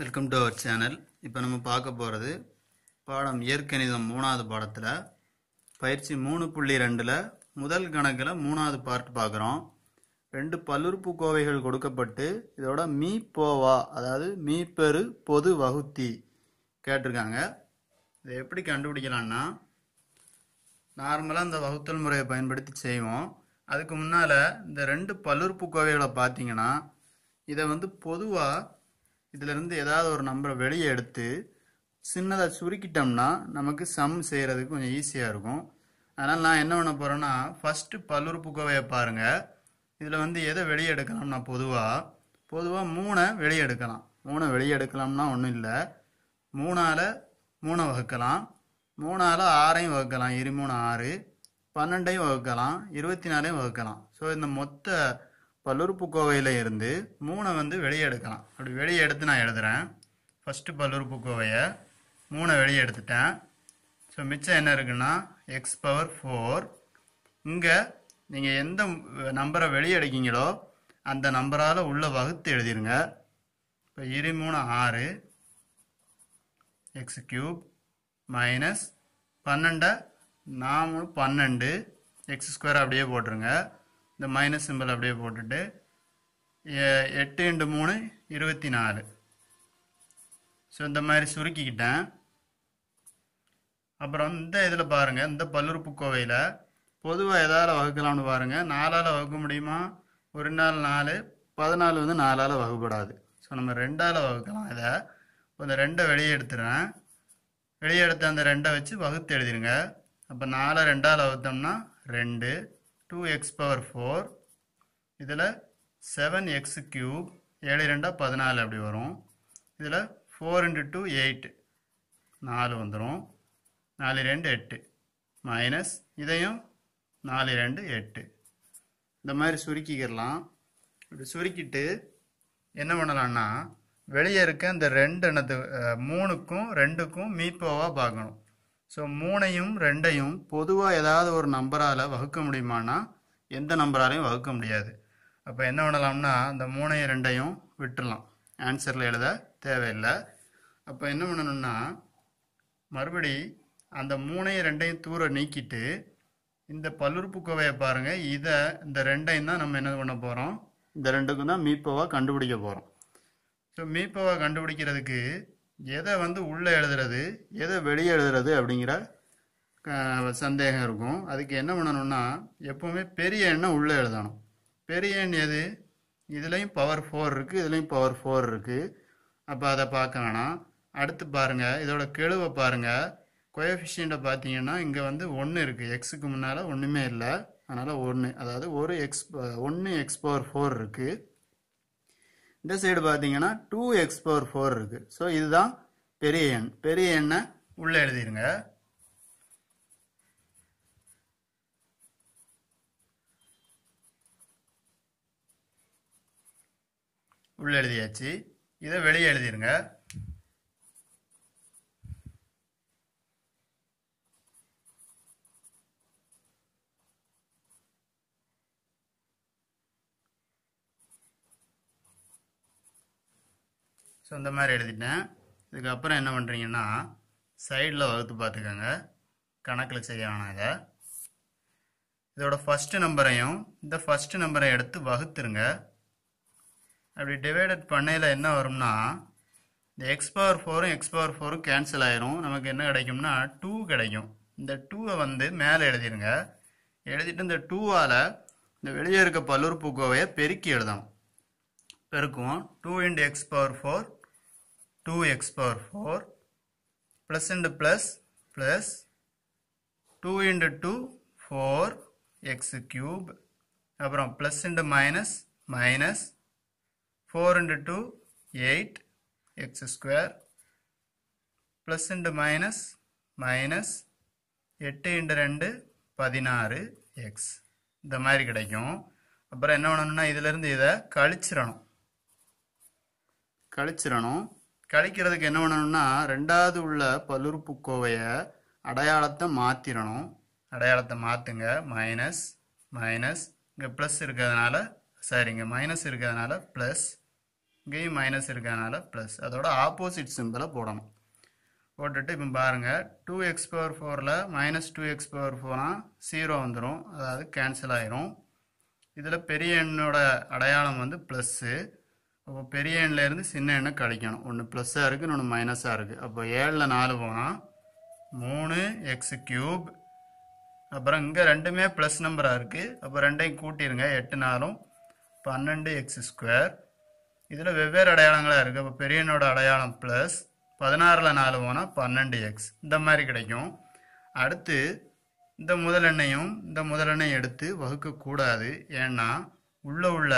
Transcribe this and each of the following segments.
welcome to our channel இப்போ நம்ம பார்க்க போகிறது பாடம் இயற்கணிதம் மூணாவது பாடத்தில் பயிற்சி மூணு புள்ளி ரெண்டில் முதல் கணக்கில் மூணாவது பார்ட் பார்க்குறோம் ரெண்டு பல்லுறுப்பு கோவைகள் கொடுக்கப்பட்டு இதோட மீ போவா அதாவது மீ பெரு பொது வகுத்தி கேட்டிருக்காங்க இதை எப்படி கண்டுபிடிக்கலான்னா நார்மலாக இந்த வகுத்தல் முறையை பயன்படுத்தி செய்வோம் அதுக்கு முன்னால் இந்த ரெண்டு பல்லுறுப்பு கோவைகளை பார்த்தீங்கன்னா இதை வந்து பொதுவாக இதிலிருந்து ஏதாவது ஒரு நம்பரை வெளியே எடுத்து சின்னதாக சுருக்கிட்டோம்னா நமக்கு சம் செய்கிறதுக்கு கொஞ்சம் ஈஸியாக இருக்கும் அதனால் நான் என்ன பண்ண போகிறேன்னா ஃபஸ்ட்டு பல்லுறுப்புக்கோவையை பாருங்கள் இதில் வந்து எதை வெளியே எடுக்கலாம்னா பொதுவாக பொதுவாக மூணை வெளியே எடுக்கலாம் மூணை வெளியே எடுக்கலாம்னா ஒன்றும் இல்லை மூணால் மூணை வகுக்கலாம் மூணால் ஆறையும் வகுக்கலாம் இரு மூணு ஆறு பன்னெண்டையும் வகுக்கலாம் இருபத்தி நாலையும் வகுக்கலாம் ஸோ இந்த மொத்த பல்லுறுப்புக்கோவையில் இருந்து மூணை வந்து வெளியே எடுக்கலாம் அப்படி வெளியே எடுத்து நான் எழுதுகிறேன் ஃபஸ்ட்டு பல்லுறுப்புக்கோவையை மூணை வெளியே எடுத்துட்டேன் ஸோ மிச்சம் என்ன இருக்குன்னா எக்ஸ் பவர் ஃபோர் இங்கே நீங்கள் எந்த நம்பரை வெளியே எடுக்கீங்களோ அந்த நம்பரால் உள்ள வகுத்து எழுதிருங்க இப்போ இரு மூணு ஆறு எக்ஸ் கியூப் மைனஸ் பன்னெண்டை நாம பன்னெண்டு எக்ஸ் ஸ்கொயர் அப்படியே போட்டுருங்க இந்த மைனஸ் சிம்பிள் அப்படியே போட்டுட்டு எட்டு இன்டு மூணு இருபத்தி நாலு ஸோ இந்த மாதிரி சுருக்கிக்கிட்டேன் அப்புறம் இந்த இதில் பாருங்கள் இந்த பல்லுறுப்புக்கோவையில் பொதுவாக எதால் வகுக்கலாம்னு பாருங்கள் நாலால் வகுக்க முடியுமா ஒரு நாள் நாலு பதினாலு வந்து நாலால் வகுப்படாது ஸோ நம்ம ரெண்டால் வகுக்கலாம் இதை கொஞ்சம் ரெண்டை வெளியே எடுத்துடுறேன் வெளியே எடுத்து அந்த ரெண்டை வச்சு வகுத்து எழுதிடுங்க அப்போ நாலை ரெண்டால் வகுத்தோம்னா ரெண்டு டூ எக்ஸ் பவர் ஃபோர் இதில் செவன் எக்ஸ் கியூப் ஏழு பதினாலு அப்படி வரும் இதில் ஃபோர் இன்ட்டு டூ எயிட் நாலு வந்துடும் நாலு ரெண்டு எட்டு மைனஸ் இதையும் நாலு ரெண்டு எட்டு இந்த மாதிரி சுருக்கிக்கிடலாம் இப்படி சுருக்கிட்டு என்ன பண்ணலான்னா வெளியே இருக்க இந்த ரெண்டு என்னது மூணுக்கும் ரெண்டுக்கும் மீப்போவாக பார்க்கணும் ஸோ மூணையும் ரெண்டையும் பொதுவாக ஏதாவது ஒரு நம்பரால் வகுக்க முடியுமானா எந்த நம்பராலையும் வகுக்க முடியாது அப்போ என்ன பண்ணலாம்னா இந்த மூணையும் ரெண்டையும் விட்டுடலாம் ஆன்சரில் எழுத தேவையில்லை அப்போ என்ன பண்ணணும்னா மறுபடி அந்த மூணையும் ரெண்டையும் தூர நீக்கிட்டு இந்த பல்லுறுப்புக்கோவையை பாருங்கள் இதை இந்த ரெண்டையும் தான் நம்ம என்ன பண்ண போகிறோம் இந்த ரெண்டுக்கும் தான் மீப்பவாக கண்டுபிடிக்க போகிறோம் ஸோ மீப்பவாக கண்டுபிடிக்கிறதுக்கு எதை வந்து உள்ளே எழுதுறது எதை வெளியே எழுதுறது அப்படிங்கிற சந்தேகம் இருக்கும் அதுக்கு என்ன பண்ணணும்னா எப்போவுமே பெரிய எண்ணை உள்ளே எழுதணும் பெரிய எண் எது இதுலேயும் பவர் ஃபோர் இருக்குது இதுலேயும் பவர் ஃபோர் இருக்குது அப்போ அதை பார்க்க வேணாம் அடுத்து பாருங்கள் இதோட கெழுவை பாருங்கள் கொயஃபிஷியண்ட்டை பார்த்தீங்கன்னா இங்கே வந்து ஒன்று இருக்குது எக்ஸுக்கு முன்னால் ஒன்றுமே இல்லை அதனால் ஒன்று அதாவது ஒரு எக்ஸ் ஒன்று எக்ஸ் பவர் ஃபோர் இருக்குது இந்த சைடு பார்த்தீங்கன்னா டூ எக்ஸ் பவர் ஃபோர் இருக்குது ஸோ இதுதான் பெரிய எண் பெரிய எண்ணை உள்ளே எழுதிடுங்க உள்ளே எழுதியாச்சு இதை வெளியே எழுதிடுங்க ஸோ இந்த மாதிரி எழுதிட்டேன் இதுக்கப்புறம் என்ன பண்ணுறீங்கன்னா சைடில் வகுத்து பார்த்துக்கோங்க கணக்கில் சரியானாங்க இதோட ஃபஸ்ட்டு நம்பரையும் இந்த ஃபஸ்ட்டு நம்பரை எடுத்து வகுத்துருங்க அப்படி டிவைடட் பண்ணையில் என்ன வரும்னா இந்த எக்ஸ் பவர் ஃபோரும் எக்ஸ் பவர் ஃபோரும் கேன்சல் ஆயிரும் நமக்கு என்ன கிடைக்கும்னா டூ கிடைக்கும் இந்த டூவை வந்து மேலே எழுதிடுங்க எழுதிட்டு இந்த டூவால் இந்த வெளியே இருக்க கோவையை பெருக்கி எழுதணும் பெருக்குவோம் two into x power four 2x power 4 plus into plus plus 2 into 2 4 x cube அப்பிறாம் plus into minus minus 4 into 2 8 x square plus into minus minus 8 into 2 16 x இந்த மாதிரி அப்பிறாம் என்ன என்ன இதில் இருந்து இதை கழிச்சிரணும் கழிச்சிரணும் கழிக்கிறதுக்கு என்ன பண்ணணும்னா ரெண்டாவது உள்ள பல்லுறுப்புக்கோவையை அடையாளத்தை மாற்றிடணும் அடையாளத்தை மாற்றுங்க மைனஸ் மைனஸ் இங்கே ப்ளஸ் இருக்கிறதுனால சரிங்க மைனஸ் இருக்கிறதுனால ப்ளஸ் இங்கேயும் மைனஸ் இருக்கிறதுனால ப்ளஸ் அதோட ஆப்போசிட் சிம்பிளை போடணும் போட்டுட்டு இப்போ பாருங்கள் டூ எக்ஸ் பவர் ஃபோரில் மைனஸ் டூ எக்ஸ் பவர் ஃபோர்னால் ஜீரோ வந்துடும் அதாவது கேன்சல் ஆயிரும் இதில் பெரிய எண்ணோட அடையாளம் வந்து ப்ளஸ்ஸு அப்போ பெரிய எண்ணிலேருந்து சின்ன எண்ணை கழிக்கணும் ஒன்று ப்ளஸ்ஸாக இருக்குது இன்னொன்று மைனஸாக இருக்குது அப்போ ஏழில் நாலு போனால் மூணு எக்ஸ் க்யூப் அப்புறம் இங்கே ரெண்டுமே ப்ளஸ் நம்பராக இருக்குது அப்போ ரெண்டையும் கூட்டிடுங்க எட்டு நாளும் பன்னெண்டு எக்ஸ் ஸ்கொயர் இதில் வெவ்வேறு அடையாளங்களாக இருக்குது அப்போ பெரியனோட அடையாளம் ப்ளஸ் பதினாறில் நாலு போனால் பன்னெண்டு எக்ஸ் இந்த மாதிரி கிடைக்கும் அடுத்து இந்த முதல் எண்ணையும் இந்த முதலெண்ணையும் எடுத்து வகுக்கக்கூடாது ஏன்னா உள்ளே உள்ள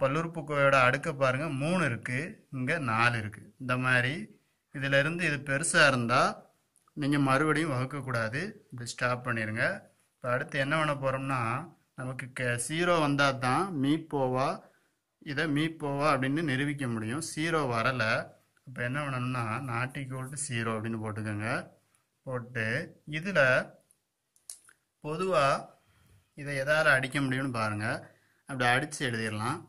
பல்லுறுப்புக்கோவையோட அடுக்க பாருங்கள் மூணு இருக்குது இங்கே நாலு இருக்குது இந்த மாதிரி இதிலிருந்து இது பெருசாக இருந்தால் நீங்கள் மறுபடியும் வகுக்கக்கூடாது இப்படி ஸ்டாப் பண்ணிடுங்க இப்போ அடுத்து என்ன பண்ண போகிறோம்னா நமக்கு க சீரோ வந்தால் தான் மீப்போவா இதை மீப்போவா அப்படின்னு நிரூபிக்க முடியும் சீரோ வரலை இப்போ என்ன பண்ணணும்னா நாட்டி டு சீரோ அப்படின்னு போட்டுக்கோங்க போட்டு இதில் பொதுவாக இதை எதால் அடிக்க முடியும்னு பாருங்கள் அப்படி அடித்து எழுதிடலாம்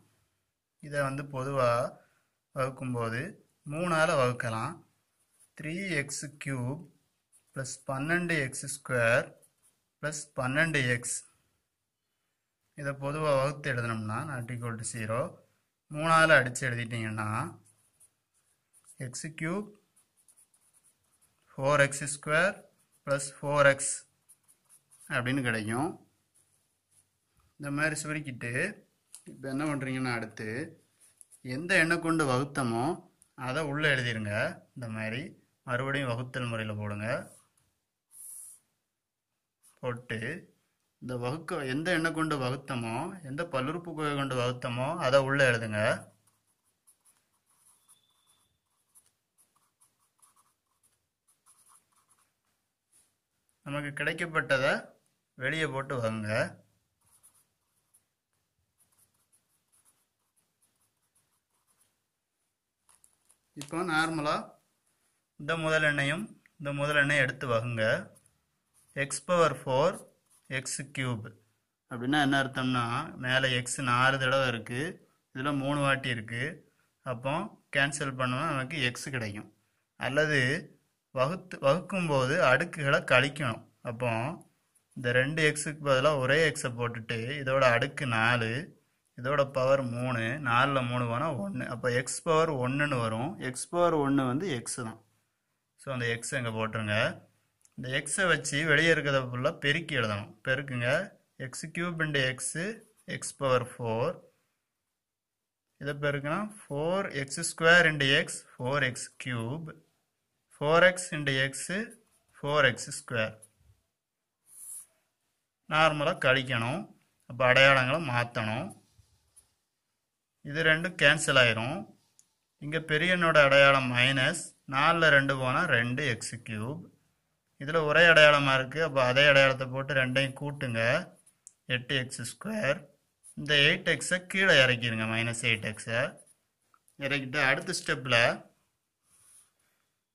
இதை வந்து பொதுவாக வகுக்கும்போது மூணால் வகுக்கலாம் த்ரீ எக்ஸ் க்யூப் ப்ளஸ் பன்னெண்டு எக்ஸ் ஸ்கொயர் ப்ளஸ் பன்னெண்டு எக்ஸ் இதை பொதுவாக வகுத்து எழுதினோம்னா நாட் ஈக்குவல் டு ஜீரோ மூணால் அடித்து எழுதிட்டிங்கன்னா x cube four x square plus four x அப்படின்னு கிடைக்கும் இந்த மாதிரி சுருக்கிட்டு இப்போ என்ன பண்ணுறீங்கன்னா அடுத்து எந்த எண்ணெய் கொண்டு வகுத்தமோ அதை உள்ளே எழுதிடுங்க இந்த மாதிரி மறுபடியும் வகுத்தல் முறையில் போடுங்க போட்டு இந்த வகுக்க எந்த எண்ணெய் கொண்டு வகுத்தமோ எந்த குகை கொண்டு வகுத்தமோ அதை உள்ளே எழுதுங்க நமக்கு கிடைக்கப்பட்டதை வெளியே போட்டு வாங்க இப்போ நார்மலாக இந்த முதல் எண்ணையும் இந்த முதல் எண்ணை எடுத்து வகுங்க x power four x cube அப்படின்னா என்ன அர்த்தம்னா மேலே எக்ஸ் நாலு தடவை இருக்குது இதில் மூணு வாட்டி இருக்குது அப்போ கேன்சல் பண்ணோம்னா நமக்கு எக்ஸ் கிடைக்கும் அல்லது வகுத்து வகுக்கும்போது அடுக்குகளை கழிக்கணும் அப்போ இந்த ரெண்டு எக்ஸுக்கு பதிலாக ஒரே எக்ஸை போட்டுட்டு இதோட அடுக்கு நாலு இதோட பவர் மூணு நாலில் மூணு போனால் ஒன்று அப்போ எக்ஸ் பவர் ஒன்றுன்னு வரும் எக்ஸ் பவர் ஒன்று வந்து எக்ஸ் தான் ஸோ அந்த எக்ஸ் எங்கே போட்டுருங்க இந்த எக்ஸை வச்சு வெளியே இருக்கிறத ஃபுல்லாக பெருக்கி எழுதணும் பெருக்குங்க x cube into x x power four இதை பெருக்குன்னா four x square into x four x cube four x into x four x square நார்மலாக கழிக்கணும் அப்போ அடையாளங்களை மாற்றணும் இது ரெண்டும் கேன்சல் ஆயிரும் இங்கே பெரியனோட அடையாளம் மைனஸ் நாலில் ரெண்டு போனால் ரெண்டு எக்ஸ் கியூப் இதில் ஒரே அடையாளமாக இருக்குது அப்போ அதே அடையாளத்தை போட்டு ரெண்டையும் கூட்டுங்க எட்டு எக்ஸ் ஸ்கொயர் இந்த எயிட் எக்ஸை கீழே இறக்கிடுங்க மைனஸ் எயிட் எக்ஸை இறக்கிட்டு அடுத்த ஸ்டெப்பில்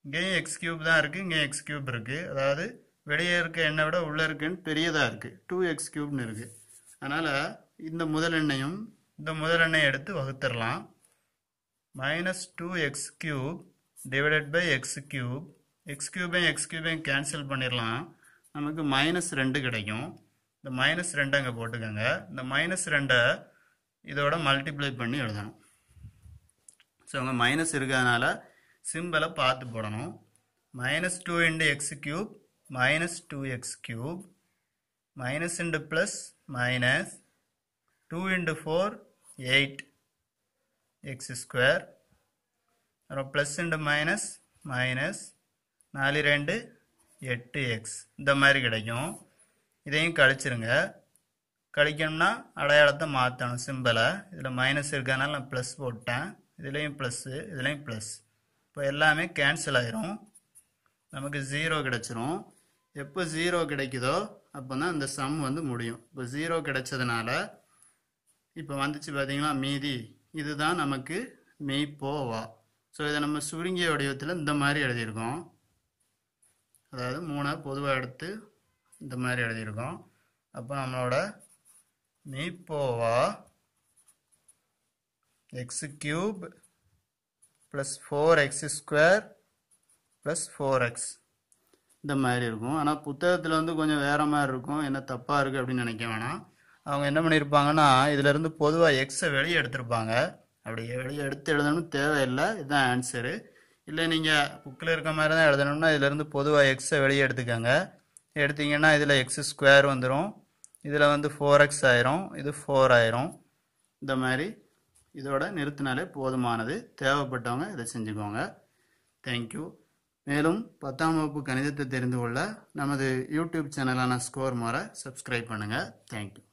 இங்கேயும் எக்ஸ் கியூப் தான் இருக்குது இங்கேயும் எக்ஸ் கியூப் இருக்குது அதாவது வெளியே இருக்க எண்ணை விட உள்ளே இருக்குன்னு பெரியதாக இருக்குது டூ எக்ஸ் கியூப்னு இருக்குது அதனால் இந்த முதல் எண்ணையும் இந்த முதலெண்ணை எடுத்து வகுத்துடலாம் minus two x cube divided by x cube x கியூபையும் எக்ஸ் கியூபையும் கேன்சல் பண்ணிடலாம் நமக்கு மைனஸ் ரெண்டு கிடைக்கும் இந்த மைனஸ் ரெண்டு அங்கே போட்டுக்கோங்க இந்த மைனஸ் ரெண்டை இதோட மல்டிப்ளை பண்ணி எழுதணும் ஸோ அங்கே மைனஸ் இருக்கிறதுனால சிம்பிளை பார்த்து போடணும் minus two into x cube minus two x cube minus into plus minus two into four eight x square அப்புறம் ப்ளஸ் இண்டு மைனஸ் மைனஸ் நாலு ரெண்டு எட்டு எக்ஸ் இந்த மாதிரி கிடைக்கும் இதையும் கழிச்சிருங்க கழிக்கணும்னா அடையாளத்தை மாற்றணும் சிம்பிளை இதில் மைனஸ் இருக்கனால நான் ப்ளஸ் போட்டேன் இதுலேயும் ப்ளஸ்ஸு இதுலேயும் ப்ளஸ் இப்போ எல்லாமே கேன்சல் ஆயிரும் நமக்கு ஜீரோ கிடச்சிரும் எப்போ ஜீரோ கிடைக்குதோ அப்போ தான் அந்த சம் வந்து முடியும் இப்போ ஜீரோ கிடைச்சதுனால இப்போ வந்துச்சு பார்த்தீங்களா மீதி இதுதான் நமக்கு மெய்ப்போவா ஸோ இதை நம்ம சுருங்கிய வடிவத்தில் இந்த மாதிரி எழுதியிருக்கோம் அதாவது மூணாக பொதுவாக எடுத்து இந்த மாதிரி எழுதியிருக்கோம் அப்போ நம்மளோட மெய்ப்போவா x cube plus four x square plus four x இந்த மாதிரி இருக்கும் ஆனால் புத்தகத்தில் வந்து கொஞ்சம் வேறு மாதிரி இருக்கும் என்ன தப்பாக இருக்குது அப்படின்னு நினைக்க வேணாம் அவங்க என்ன பண்ணியிருப்பாங்கன்னா இதிலேருந்து பொதுவாக எக்ஸை வெளியே எடுத்திருப்பாங்க அப்படி வெளியே எடுத்து எழுதணும் தேவையில்லை இதுதான் ஆன்சரு இல்லை நீங்கள் புக்கில் இருக்க மாதிரி தான் எழுதணும்னா இதிலேருந்து பொதுவாக எக்ஸை வெளியே எடுத்துக்கோங்க எடுத்திங்கன்னா இதில் எக்ஸ் ஸ்கொயர் வந்துடும் இதில் வந்து ஃபோர் எக்ஸ் ஆயிரும் இது ஃபோர் ஆயிரும் இந்த மாதிரி இதோட நிறுத்தினாலே போதுமானது தேவைப்பட்டவங்க இதை செஞ்சுக்கோங்க தேங்க்யூ மேலும் பத்தாம் வகுப்பு கணிதத்தை தெரிந்து கொள்ள நமது யூடியூப் சேனலான ஸ்கோர் மாற சப்ஸ்கிரைப் பண்ணுங்கள் தேங்க்யூ